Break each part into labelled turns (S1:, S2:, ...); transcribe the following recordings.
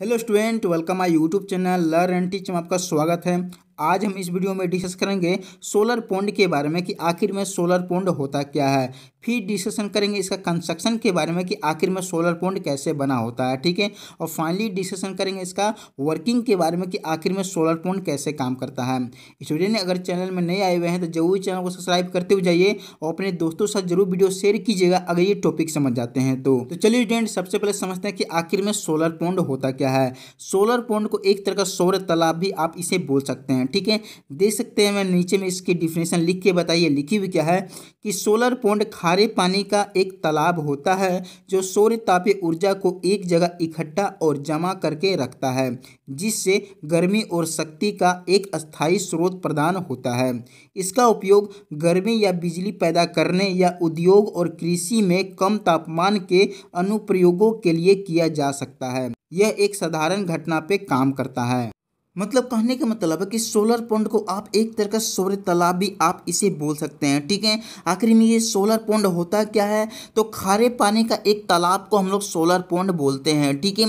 S1: hello student welcome I YouTube channel learn and teach में आपका स्वागत है आज हम इस वीडियो में डिस्कस करेंगे सोलर पोंड के बारे में कि आखिर में सोलर पोंड होता क्या है फिर डिस्कशन करेंगे इसका कंस्ट्रक्शन के बारे में कि आखिर में सोलर पोंड कैसे बना होता है ठीक है और फाइनली डिस्कशन करेंगे इसका वर्किंग के बारे में कि आखिर में सोलर पोंड कैसे काम करता है इस वीडियो ने अगर चैनल में नए आए हुए हैं तो जरूर चैनल को सब्सक्राइब करते हुए जाइए और अपने दोस्तों साथ जरूर वीडियो शेयर कीजिएगा अगर ये टॉपिक समझ जाते हैं तो, तो चलिए स्टूडेंट सबसे पहले समझते हैं कि आखिर में सोलर पोंड होता क्या है सोलर पोंड को एक तरह का सौर तालाब भी आप इसे बोल सकते हैं हैं ठीक है देख सकते हैं मैं नीचे में इसकी डिफिनेशन लिख के बताइए लिखी हुई क्या है कि सोलर पोन्ड खारे पानी का एक तालाब होता है जो सूर्य तापीय ऊर्जा को एक जगह इकट्ठा और जमा करके रखता है जिससे गर्मी और शक्ति का एक स्थायी स्रोत प्रदान होता है इसका उपयोग गर्मी या बिजली पैदा करने या उद्योग और कृषि में कम तापमान के अनुप्रयोगों के लिए किया जा सकता है यह एक साधारण घटना पे काम करता है मतलब कहने का मतलब है कि सोलर पोंड को आप एक तरह का सूर्य तालाब भी आप इसे बोल सकते हैं ठीक है आखिर में ये सोलर पोंड होता क्या है तो खारे पानी का एक तालाब को हम लोग सोलर पोंड बोलते हैं ठीक है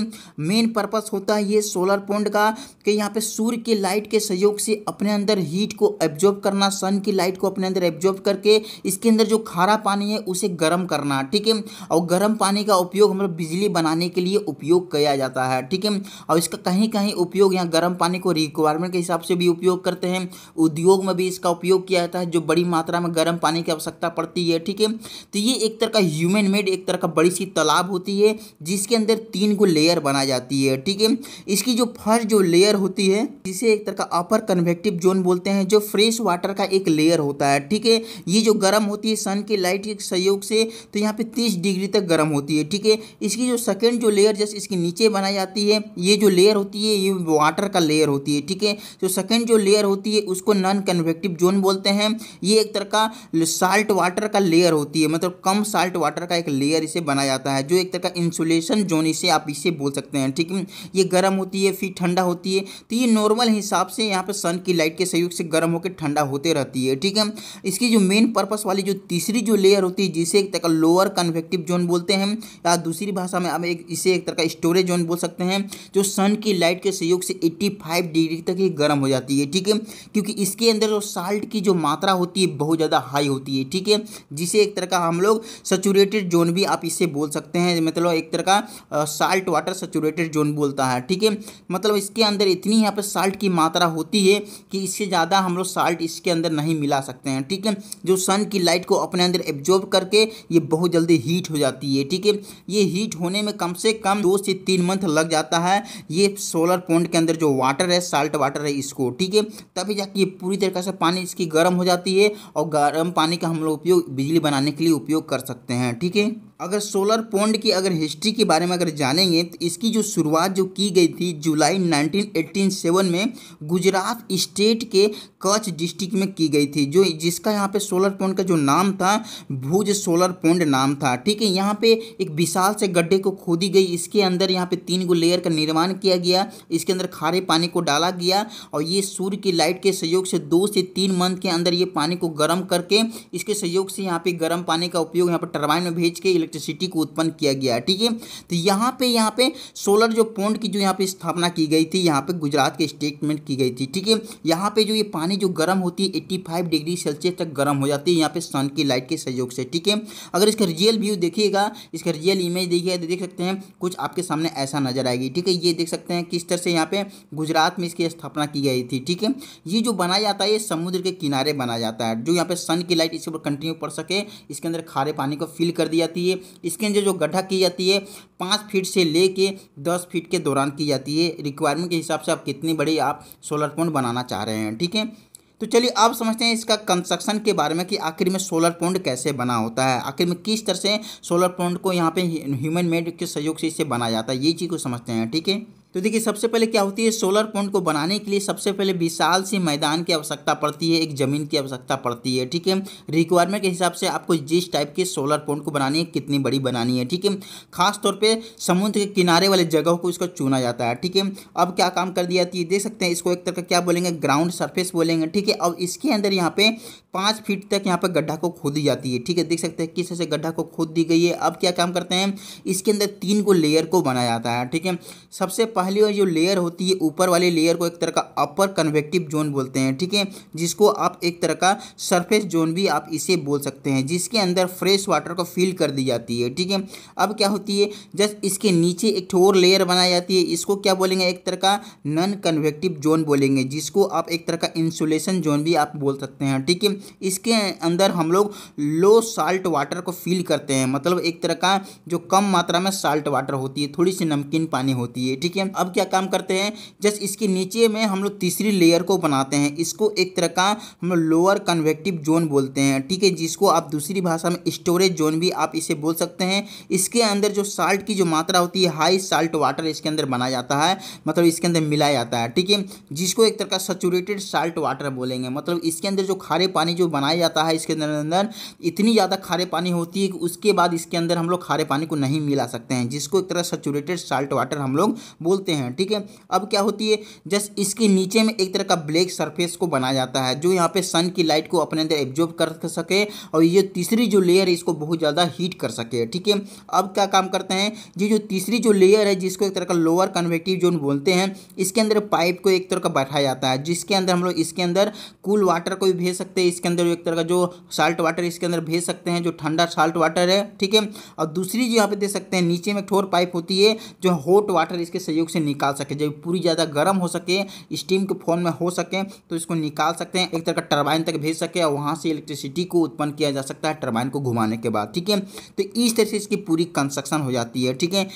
S1: मेन पर्पस होता है ये सोलर पोंड का कि यहाँ पे सूर्य के लाइट के सहयोग से अपने अंदर हीट को एब्जॉर्ब करना सन की लाइट को अपने अंदर एब्जॉर्ब करके इसके अंदर जो खारा पानी है उसे गर्म करना ठीक है और गर्म पानी का उपयोग हम लोग बिजली बनाने के लिए उपयोग किया जाता है ठीक है और इसका कहीं कहीं उपयोग यहाँ गर्म पानी पानी को रिक्वायरमेंट के हिसाब से भी उपयोग करते हैं उद्योग में भी इसका उपयोग किया जाता है जो बड़ी मात्रा में गर्म पानी की आवश्यकता पड़ती है ठीक है तो ये एक तरह का ह्यूमन मेड एक तरह का बड़ी सी तालाब होती है जिसके अंदर तीन को लेयर बनाई जाती है ठीक है इसकी जो फर्स्ट जो लेयर होती है जिसे एक तरह का अपर कन्वेक्टिव जोन बोलते हैं जो फ्रेश वाटर का एक लेयर होता है ठीक है ये जो गर्म होती है सन की लाइट के सहयोग से तो यहाँ पे तीस डिग्री तक गर्म होती है ठीक है इसकी जो सेकेंड जो लेयर जैसे इसके नीचे बनाई जाती है ये जो लेयर होती है ये वाटर का लेयर लेयर होती है ठीक है तो जो सेकेंड जो लेयर होती है उसको नॉन कन्वेक्टिव जोन बोलते हैं ये एक तरह का साल्ट वाटर का लेयर होती है मतलब कम साल्ट वाटर का एक लेयर इसे बनाया जाता है जो एक तरह का इंसुलेशन जोन इसे आप इसे बोल सकते हैं ठीक है ये गर्म होती है फिर ठंडा होती है तो ये नॉर्मल हिसाब से यहाँ पर सन की लाइट के सहयोग से गर्म होकर ठंडा होते रहती है ठीक है इसकी जो मेन पर्पस वाली जो तीसरी जो लेयर होती है जिसे एक तरह का लोअर कन्वेक्टिव जोन बोलते हैं या दूसरी भाषा में आप एक इसे एक तरह का स्टोरेज जोन बोल सकते हैं जो सन की लाइट के सहयोग से एट्टी फाइव डिग्री तक ही गर्म हो जाती है ठीक है क्योंकि इसके अंदर जो साल्ट की जो मात्रा होती है बहुत ज़्यादा हाई होती है ठीक है जिसे एक तरह का हम लोग सेचूरेटेड जोन भी आप इसे बोल सकते हैं मतलब एक तरह का साल्ट वाटर सेचूरेटेड जोन बोलता है ठीक है मतलब इसके अंदर इतनी यहाँ पर साल्ट की मात्रा होती है कि इससे ज़्यादा हम लोग साल्ट इसके अंदर नहीं मिला सकते हैं ठीक है जो सन की लाइट को अपने अंदर एब्जॉर्ब करके ये बहुत जल्दी हीट हो जाती है ठीक है ये हीट होने में कम से कम दो से तीन मंथ लग जाता है ये सोलर पॉइंट के अंदर जो वाटर वाटर है साल्ट वाटर है इसको ठीक है तभी जाके पूरी तरीके से पानी इसकी गर्म हो जाती है और गर्म पानी का हम लोग उपयोग बिजली बनाने के लिए उपयोग कर सकते हैं ठीक है अगर सोलर पोंड की अगर हिस्ट्री के बारे में अगर जानेंगे तो इसकी जो शुरुआत जो की गई थी जुलाई 1987 में गुजरात स्टेट के कच्छ डिस्ट्रिक्ट में की गई थी जो जिसका यहाँ पे सोलर पोंड का जो नाम था भुज सोलर पोंड नाम था ठीक है यहाँ पे एक विशाल से गड्ढे को खोदी गई इसके अंदर यहाँ पे तीन गो लेयर का निर्माण किया गया इसके अंदर खारे पानी पानी को डाला गया और ये सूर्य की लाइट के सहयोग से दो से तीन मंथ के अंदर ये पानी को गर्म करके इसके सहयोग से यहाँ पे गर्म पानी का उपयोग यहाँ पर टर्बाइन में भेज के इलेक्ट्रिसिटी को उत्पन्न किया गया ठीक है तो यहाँ पे यहाँ पे सोलर जो पोन्ड की जो यहाँ पे स्थापना की गई थी यहाँ पे गुजरात के स्टेटमेंट की गई थी ठीक है यहाँ पे जो ये पानी जो गर्म होती है एट्टी डिग्री सेल्सियस तक गर्म हो जाती है यहाँ पे सन की लाइट के सहयोग से ठीक है अगर इसका रियल व्यू देखिएगा इसका रियल इमेज देखिए तो देख सकते हैं कुछ आपके सामने ऐसा नजर आएगी ठीक है ये देख सकते हैं किस तरह से यहाँ पे गुजरात गुजरात में इसकी स्थापना की गई थी ठीक है ये जो बनाया जाता है ये समुद्र के किनारे बनाया जाता है जो यहाँ पे सन की लाइट इसके ऊपर कंटिन्यू पड़ सके इसके अंदर खारे पानी को फिल कर दी जाती है इसके अंदर जो गड्ढा की जाती है पाँच फीट से ले कर दस फीट के दौरान की जाती है रिक्वायरमेंट के हिसाब से आप कितनी बड़ी आप सोलर पॉइंट बनाना चाह रहे हैं ठीक है तो चलिए अब समझते हैं इसका कंस्ट्रक्शन के बारे में कि आखिर में सोलर पॉइंट कैसे बना होता है आखिर में किस तरह से सोलर पॉइंट को यहाँ पे ह्यूमन मेड के सहयोग से इसे बनाया जाता है ये चीज़ को समझते हैं ठीक है तो देखिए सबसे पहले क्या होती है सोलर पॉइंट को बनाने के लिए सबसे पहले विशाल सी मैदान की आवश्यकता पड़ती है एक ज़मीन की आवश्यकता पड़ती है ठीक है रिक्वायरमेंट के हिसाब से आपको जिस टाइप के सोलर पॉइंट को बनानी है कितनी बड़ी बनानी है ठीक है खास तौर पे समुद्र के किनारे वाले जगहों को इसको चुना जाता है ठीक है अब क्या काम कर दिया जाती है देख सकते हैं इसको एक तरह का क्या बोलेंगे ग्राउंड सर्फेस बोलेंगे ठीक है अब इसके अंदर यहाँ पे पाँच फीट तक यहाँ पर गड्ढा को खोदी जाती है ठीक है देख सकते हैं किस तरह से गड्ढा को खोद दी गई है अब क्या काम करते हैं इसके अंदर तीन को लेयर को बनाया जाता है ठीक है सबसे पहली जो लेयर होती है ऊपर वाली लेयर को एक तरह का अपर कन्वेक्टिव जोन बोलते हैं ठीक है जिसको आप एक तरह का सरफेस जोन भी आप इसे बोल सकते हैं जिसके अंदर फ्रेश वाटर को फिल कर दी जाती है ठीक है अब क्या होती है जस्ट इसके नीचे एक और लेयर बनाई जाती है इसको क्या बोलेंगे एक तरह का नन कन्वेक्टिव जोन बोलेंगे जिसको आप एक तरह का इंसुलेशन जोन भी आप बोल सकते हैं ठीक है इसके अंदर हम लोग लो साल्ट वाटर को फील करते हैं मतलब एक तरह का जो कम मात्रा में साल्ट वाटर होती है थोड़ी सी नमकीन पानी होती है ठीक है अब क्या काम करते हैं जस्ट इसके नीचे में हम लोग तीसरी लेयर को बनाते हैं इसको एक तरह का हम लोग लोअर कन्वेक्टिव जोन बोलते हैं ठीक है जिसको आप दूसरी भाषा में स्टोरेज जोन भी आप इसे बोल सकते हैं इसके अंदर जो साल्ट की जो मात्रा होती है हाई साल्ट वाटर इसके अंदर बनाया जाता है मतलब इसके अंदर मिलाया जाता है ठीक है जिसको एक तरह का सचुरेटेड साल्ट वाटर बोलेंगे मतलब इसके अंदर जो खारे पानी पानी जो बनाया जाता है इसके अंदर अंदर इतनी ज़्यादा खारे पानी होती है कि उसके बाद इसके अंदर हम लोग खारे पानी को नहीं मिला सकते हैं जिसको एक तरह सेचूरेटेड साल्ट वाटर हम लोग बोलते हैं ठीक है अब क्या होती है जस्ट इसके नीचे में एक तरह का ब्लैक सरफेस को बनाया जाता है जो यहाँ पर सन की लाइट को अपने अंदर एब्जॉर्ब कर सके और ये तीसरी जो लेयर है इसको बहुत ज़्यादा हीट कर सके ठीक है अब क्या काम करते हैं ये जो तीसरी जो लेयर है जिसको एक तरह का लोअर कन्वेक्टिव जोन बोलते हैं इसके अंदर पाइप को एक तरह का बैठाया जाता है जिसके अंदर हम लोग इसके अंदर कूल वाटर को भी भेज सकते हैं इसके अंदर एक तरह का जो साल्ट वाटर इसके अंदर भेज सकते हैं जो ठंडा साल्ट वाटर है ठीक है और दूसरी जो यहाँ पे दे सकते हैं नीचे में ठोर पाइप होती है जो हॉट वाटर इसके सहयोग से निकाल सके जब पूरी ज़्यादा गर्म हो सके स्टीम के फॉर्म में हो सके तो इसको निकाल सकते हैं एक तरह का टर्बाइन तक भेज सके और वहाँ से इलेक्ट्रिसिटी को उत्पन्न किया जा सकता है टर्बाइन को घुमाने के बाद ठीक है तो इस तरह से इसकी पूरी कंस्ट्रक्शन हो जाती है ठीक है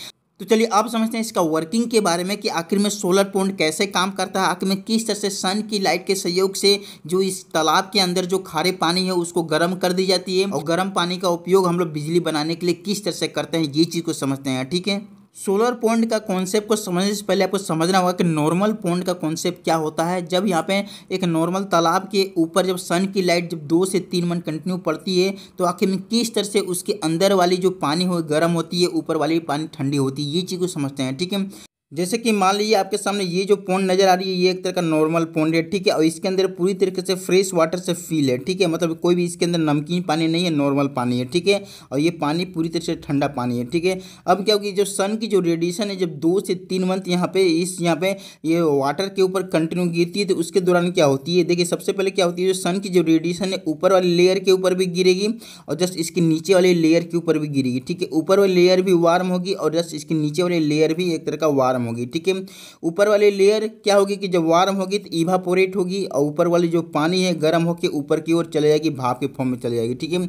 S1: तो चलिए अब समझते हैं इसका वर्किंग के बारे में कि आखिर में सोलर पॉइंट कैसे काम करता है आखिर में किस तरह से सन की लाइट के सहयोग से जो इस तालाब के अंदर जो खारे पानी है उसको गर्म कर दी जाती है और गर्म पानी का उपयोग हम लोग बिजली बनाने के लिए किस तरह से करते हैं ये चीज़ को समझते हैं ठीक है सोलर पॉइंट का कॉन्सेप्ट को समझने से पहले आपको समझना होगा कि नॉर्मल पॉइंट का कॉन्सेप्ट क्या होता है जब यहाँ पे एक नॉर्मल तालाब के ऊपर जब सन की लाइट जब दो से तीन मन कंटिन्यू पड़ती है तो आखिर में किस तरह से उसके अंदर वाली जो पानी हो गर्म होती है ऊपर वाली पानी ठंडी होती है ये चीज़ को समझते हैं ठीक है जैसे कि मान लीजिए आपके सामने ये जो पोन नज़र आ रही है ये एक तरह का नॉर्मल पोन है ठीक है और इसके अंदर पूरी तरीके से फ्रेश वाटर से फील है ठीक है मतलब कोई भी इसके अंदर नमकीन पानी नहीं है नॉर्मल पानी है ठीक है और ये पानी पूरी तरह से ठंडा पानी है ठीक है अब क्या होगी जो सन की जो रेडिएशन है जब दो से तीन मंथ यहाँ पे इस यहाँ पे ये वाटर के ऊपर कंटिन्यू गिरती है तो उसके दौरान क्या होती है देखिए सबसे पहले क्या होती है जो सन की जो रेडिएशन है ऊपर वाले लेयर के ऊपर भी गिरेगी और जस्ट इसके नीचे वाले लेयर के ऊपर भी गिरेगी ठीक है ऊपर वाली लेयर भी वार्म होगी और जस्ट इसके नीचे वाले लेयर भी एक तरह का वार्म वार्म होगी ठीक है ऊपर वाली लेयर क्या होगी कि जब वार्म होगी तो ईवापोरेट होगी और ऊपर वाली जो पानी है गर्म होकर ऊपर की ओर चले जाएगी भाप के फॉर्म में चले जाएगी ठीक है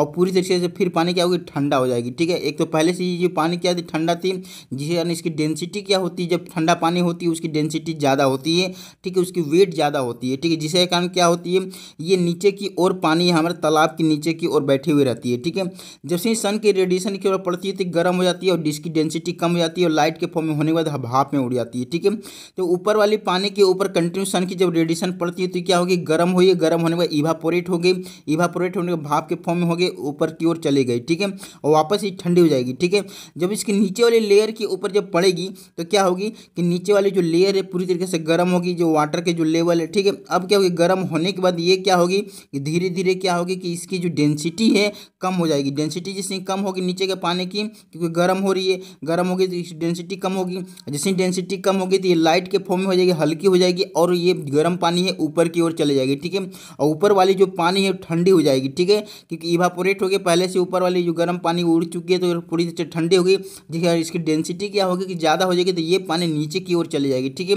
S1: और पूरी तरीके से फिर पानी क्या होगी ठंडा हो जाएगी ठीक है एक तो पहले से जो पानी क्या थी ठंडा थी जिसके कारण इसकी डेंसिटी क्या होती है जब ठंडा पानी होती है उसकी डेंसिटी ज़्यादा होती है ठीक है उसकी वेट ज़्यादा होती है ठीक है जिसके कारण क्या होती है ये नीचे की ओर पानी हमारे तालाब के नीचे की ओर बैठी हुई रहती है ठीक है जैसे ही सन की रेडिएशन की ओर पड़ती है तो गर्म हो जाती है और इसकी डेंसिटी कम हो जाती है और लाइट के फॉर्म में होने के बाद भाप में उड़ जाती है ठीक है तो ऊपर वाली पानी के ऊपर कंटिन्यू सन की जब रेडिएशन पड़ती है तो क्या होगी गर्म हुई गर्म होने के बाद इवापोरेट हो गई इवापोरेट होने के भाप के फॉर्म में हो गए ऊपर की ओर चली गई ठीक है और वापस ही ठंडी हो जाएगी ठीक है जब इसके नीचे वाली लेयर के ऊपर जब पड़ेगी तो क्या होगी कि नीचे वाली जो लेयर है पूरी तरीके से गर्म होगी जो वाटर के जो लेवल है ठीक है अब क्या होगी गर्म होने के बाद ये क्या होगी कि धीरे धीरे क्या होगी कि इसकी जो डेंसिटी है कम हो जाएगी डेंसिटी जिसमें कम होगी नीचे के पानी की क्योंकि गर्म हो रही है गर्म होगी तो इसकी डेंसिटी कम होगी जिसकी डेंसिटी कम होगी तो ये लाइट के फॉर्म में हो जाएगी हल्की हो जाएगी और ये गर्म पानी है ऊपर की ओर चले जाएगी ठीक है और ऊपर वाली जो पानी है ठंडी हो जाएगी ठीक है क्योंकि इवापोरेट हो गया पहले से ऊपर वाली जो गर्म पानी उड़ चुकी है तो पूरी तरह ठंडी होगी देखिए इसकी डेंसिटी क्या होगी कि ज़्यादा हो जाएगी तो ये पानी नीचे की ओर चली जाएगी ठीक है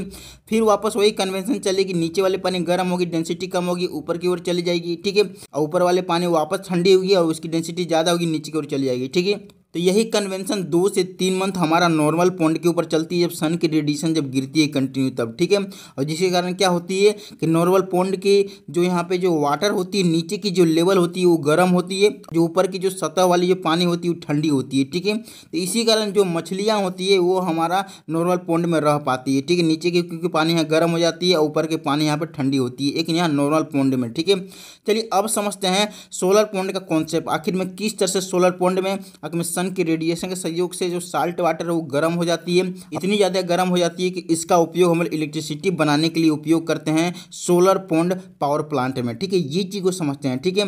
S1: फिर वापस वही कन्वेंशन चलेगी नीचे वाले पानी गर्म होगी डेंसिटी कम होगी ऊपर की ओर चली जाएगी ठीक है और ऊपर वाले पानी वापस ठंडी होगी और उसकी डेंसिटी ज़्यादा होगी नीचे की ओर चली जाएगी ठीक है तो यही कन्वेंशन दो से तीन मंथ हमारा नॉर्मल पॉइंट के ऊपर चलती है जब सन की रेडिएशन जब गिरती है कंटिन्यू तब ठीक है और जिसके कारण क्या होती है कि नॉर्मल पॉइंट की जो यहाँ पे जो वाटर होती है नीचे की जो लेवल होती है वो गर्म होती है जो ऊपर की जो सतह वाली जो पानी होती है वो ठंडी होती है ठीक है तो इसी कारण जो मछलियाँ होती है वो हमारा नॉर्मल पॉइंट में रह पाती है ठीक है नीचे की क्योंकि पानी यहाँ गर्म हो जाती है और ऊपर के पानी यहाँ पर ठंडी होती है एक यहाँ नॉर्मल पॉइंट में ठीक है चलिए अब समझते हैं सोलर पॉइंट का कॉन्सेप्ट आखिर में किस तरह से सोलर पॉइंट में आखिर में सन सन के रेडिएशन के सहयोग से जो साल्ट वाटर है वो गर्म हो जाती है इतनी ज़्यादा गर्म हो जाती है कि इसका उपयोग हम इलेक्ट्रिसिटी बनाने के लिए उपयोग करते हैं सोलर पोन्ड पावर प्लांट में ठीक है ये चीज़ को समझते हैं ठीक है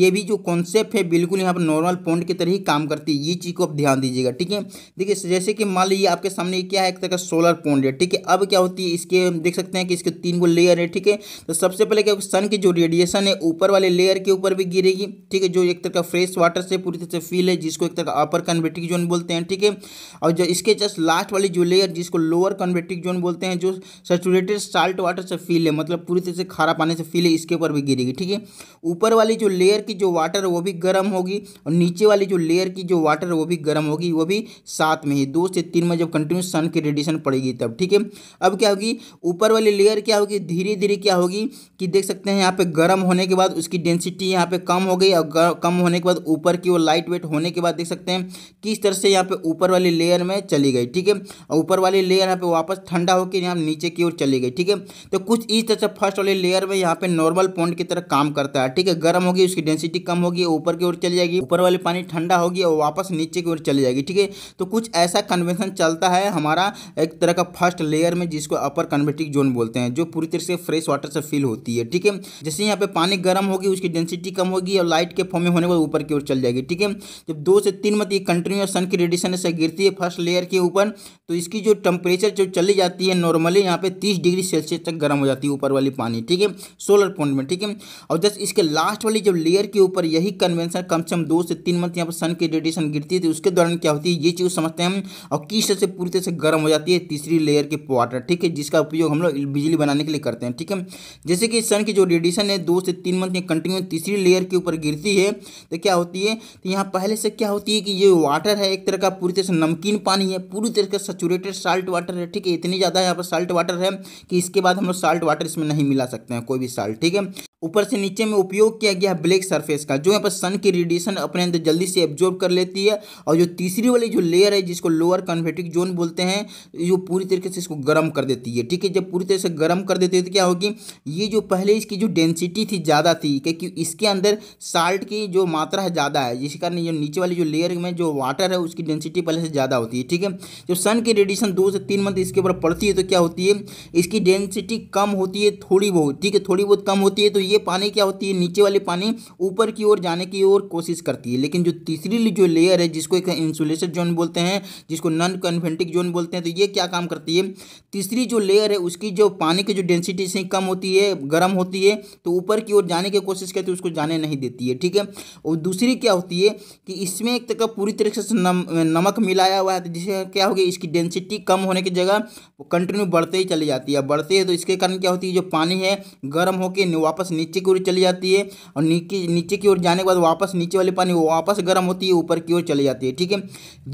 S1: ये भी जो कॉन्सेप्ट है बिल्कुल यहाँ पर नॉर्मल पोन्ड की तरह ही काम करती है ये चीज़ को आप ध्यान दीजिएगा ठीक है देखिए जैसे कि मान लीजिए आपके सामने क्या है एक तरह का सोलर पोन्ड है ठीक है अब क्या होती है इसके देख सकते हैं कि इसके तीन गो लेयर है ठीक है तो सबसे पहले क्या सन की जो रेडिएशन है ऊपर वाले लेयर के ऊपर भी गिरेगी ठीक है जो एक तरह का फ्रेश वाटर से पूरी तरह से फील है जिसको एक तरह का आप अपर कन्वेटिक जोन बोलते हैं ठीक है और जो इसके जस्ट लास्ट वाली जो लेयर जिसको लोअर कन्वेटिक जोन बोलते हैं जो सेचुरेटेड साल्ट वाटर से फील है मतलब पूरी तरह से खारा पानी से फील है इसके ऊपर भी गिरेगी ठीक है ऊपर वाली जो लेयर की जो वाटर है वो भी गर्म होगी और नीचे वाली जो लेयर की जो वाटर वो भी गर्म होगी वो भी साथ में ही दो से तीन में जब कंटिन्यू सन की रेडिएशन पड़ेगी तब ठीक है अब क्या होगी ऊपर वाली लेयर क्या होगी धीरे धीरे क्या होगी कि देख सकते हैं यहाँ पे गर्म होने के बाद उसकी डेंसिटी यहाँ पे कम हो गई और कम होने के बाद ऊपर की वो लाइट वेट होने के बाद देख सकते हैं किस तरह से यहाँ पे ऊपर वाली लेयर में चली गई ठीक है ऊपर वाली लेयर यहाँ पे वापस ठंडा होकर यहाँ नीचे की ओर चली गई ठीक है तो कुछ इस तरह से फर्स्ट वाली लेयर में यहाँ पे नॉर्मल पॉइंट की तरह काम करता है ठीक है गर्म होगी उसकी डेंसिटी कम होगी ऊपर की ओर चली जाएगी ऊपर वाली पानी ठंडा होगी और वापस नीचे की ओर चली जाएगी ठीक है तो कुछ ऐसा कन्वेंशन चलता है हमारा एक तरह का फर्स्ट लेयर में जिसको अपर कन्वेटिक जोन बोलते हैं जो पूरी तरह से फ्रेश वाटर से फील होती है ठीक है जैसे यहाँ पे पानी गर्म होगी उसकी डेंसिटी कम होगी और लाइट के फॉर्म में होने पर ऊपर की ओर चल जाएगी ठीक है जब दो से तीन मत जाती है सन की रेडिएशन से गिरती है फर्स्ट लेयर के ऊपर तो इसकी जो टेम्परेचर जो चली जाती है नॉर्मली यहाँ पे तीस डिग्री सेल्सियस तक गर्म हो जाती है ऊपर वाली पानी ठीक है सोलर पॉइंट में ठीक है और जस्ट इसके लास्ट वाली जब लेयर के ऊपर यही कन्वेंशन कम से कम दो से तीन मंथ यहाँ पर सन की रेडिएशन गिरती है तो उसके दौरान क्या होती है ये चीज़ समझते हैं हम और किस तरह से पूरी तरह से गर्म हो जाती है तीसरी लेयर के वाटर ठीक है जिसका उपयोग हम लोग बिजली बनाने के लिए करते हैं ठीक है जैसे कि सन की जो रेडिएशन है दो से तीन मंथ कंटिन्यू तीसरी लेयर के ऊपर गिरती है तो क्या होती है तो यहाँ पहले से क्या होती है कि ये वाटर है एक तरह का पूरी तरह से नमकीन पानी है पूरी तरह का सेचूरेटेड साल्ट वाटर है ठीक है इतनी ज़्यादा यहाँ पर साल्ट वाटर है कि इसके बाद हम लोग साल्ट वाटर इसमें नहीं मिला सकते हैं कोई भी साल्ट ठीक है ऊपर से नीचे में उपयोग किया गया है ब्लैक सरफेस का जो यहाँ पर सन की रेडिएशन अपने अंदर जल्दी से एब्जॉर्ब कर लेती है और जो तीसरी वाली जो लेयर है जिसको लोअर कन्वेटिक जोन बोलते हैं जो पूरी तरीके से इसको गर्म कर देती है ठीक है जब पूरी तरह से गर्म कर देती है तो क्या होगी ये जो पहले इसकी जो डेंसिटी थी ज़्यादा थी क्योंकि इसके अंदर साल्ट की जो मात्रा है ज़्यादा है जिस कारण जो नीचे वाली जो लेयर में जो वाटर है उसकी डेंसिटी पहले से ज़्यादा होती है ठीक है जब सन की रेडिएशन दो से तीन मंथ इसके ऊपर पड़ती है तो क्या होती है इसकी डेंसिटी कम होती है थोड़ी बहुत ठीक है थोड़ी बहुत कम होती है तो ये ये पानी क्या होती है नीचे वाली पानी ऊपर की ओर जाने की ओर कोशिश करती है लेकिन जो तीसरी जो लेयर है जिसको एक इंसुलेटेड जोन बोलते हैं जिसको नॉन कन्वेंटिक जोन बोलते हैं तो ये क्या काम करती है तीसरी जो लेयर है उसकी जो पानी की जो डेंसिटी से कम होती है गर्म होती है तो ऊपर की ओर जाने की कोशिश करती है उसको जाने नहीं देती है ठीक है और दूसरी क्या होती है कि इसमें एक तरह पूरी तरीके से नमक मिलाया हुआ है तो जिससे क्या होगी इसकी डेंसिटी कम होने की जगह कंटिन्यू बढ़ते ही चली जाती है बढ़ते है तो इसके कारण क्या होती है जो पानी है गर्म होकर वापस नीचे की ओर चली जाती है और नीचे नीचे की ओर जाने के बाद वापस नीचे वाले पानी वापस गर्म होती है ऊपर की ओर चली जाती है ठीक है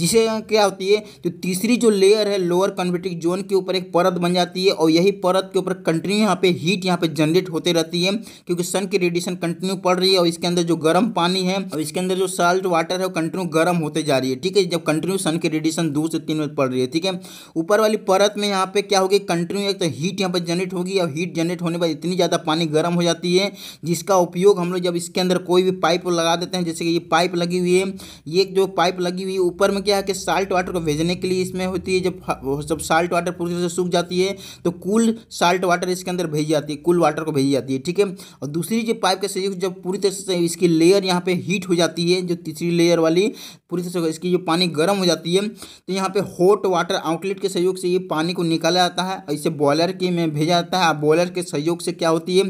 S1: जिसे क्या होती है जो तीसरी जो लेयर है लोअर कन्वेटिक जोन के ऊपर एक परत बन जाती है और यही परत के ऊपर कंटिन्यू यहाँ पे हीट यहाँ पे जनरेट होते रहती है क्योंकि सन की रेडिएशन कंटिन्यू पड़ रही है और इसके अंदर जो गर्म पानी है और इसके अंदर जो साल्ट वाटर है वो कंटिन्यू गर्म होते जा रही है ठीक है जब कंटिन्यू सन की रेडिएशन दो से तीन मिनट पड़ रही है ठीक है ऊपर वाली परत में यहाँ पे क्या होगी कंटिन्यू एक तो हीट यहाँ पर जनरेट होगी और हीट जनरेट होने पर इतनी ज़्यादा पानी गर्म हो जाती है होती है जिसका उपयोग हम लोग जब इसके अंदर कोई भी पाइप लगा देते हैं जैसे कि ये पाइप लगी हुई है ये जो पाइप लगी हुई है ऊपर में क्या है कि साल्ट वाटर को भेजने के लिए इसमें होती है जब जब साल्ट वाटर पूरी तरह से सूख जाती है तो कूल साल्ट वाटर इसके अंदर भेजी जाती है कूल वाटर को भेजी जाती है ठीक है और दूसरी जो पाइप के सहयोग जब पूरी तरह से इसकी लेयर यहाँ पर हीट हो जाती है जो तीसरी लेयर वाली पूरी तरह से इसकी जो पानी गर्म हो जाती है तो यहाँ पर हॉट वाटर आउटलेट के सहयोग से ये पानी को निकाला जाता है इसे बॉयलर के में भेजा जाता है बॉयलर के सहयोग से क्या होती है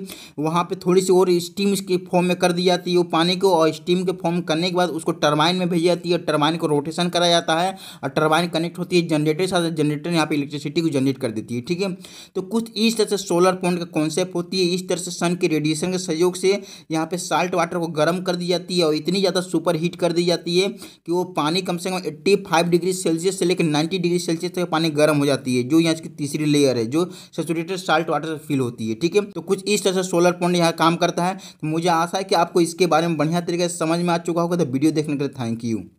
S1: वहाँ पे थोड़ी सी और स्टीम इसके फॉर्म में कर दी जाती है वो पानी को और स्टीम के फॉर्म करने के बाद उसको टर्बाइन में भेजी जाती है और टर्बाइन को रोटेशन कराया जाता है और टर्बाइन कनेक्ट होती है जनरेटर साथ जनरेटर यहाँ पे इलेक्ट्रिसिटी को जनरेट कर देती है ठीक है तो कुछ इस तरह से सोलर पॉइंट का कॉन्सेप्ट होती है इस तरह से सन के रेडिएशन के सहयोग से यहाँ पे साल्ट वाटर को गर्म कर दी जाती है और इतनी ज़्यादा सुपर हीट कर दी जाती है कि वो पानी कम से कम एट्टी फाइव डिग्री सेल्सियस से लेकर नाइन्टी डिग्री सेल्सियस तक पानी गर्म हो जाती है जो यहाँ इसकी तीसरी लेयर है जो सेचुरेटेड साल्ट वाटर से फील होती है ठीक है तो कुछ इस तरह से सोलर पॉइंट यहाँ काम करता है तो मुझे आशा है कि आपको इसके बारे में बढ़िया तरीके से समझ में आ चुका होगा तो वीडियो देखने के लिए थैंक यू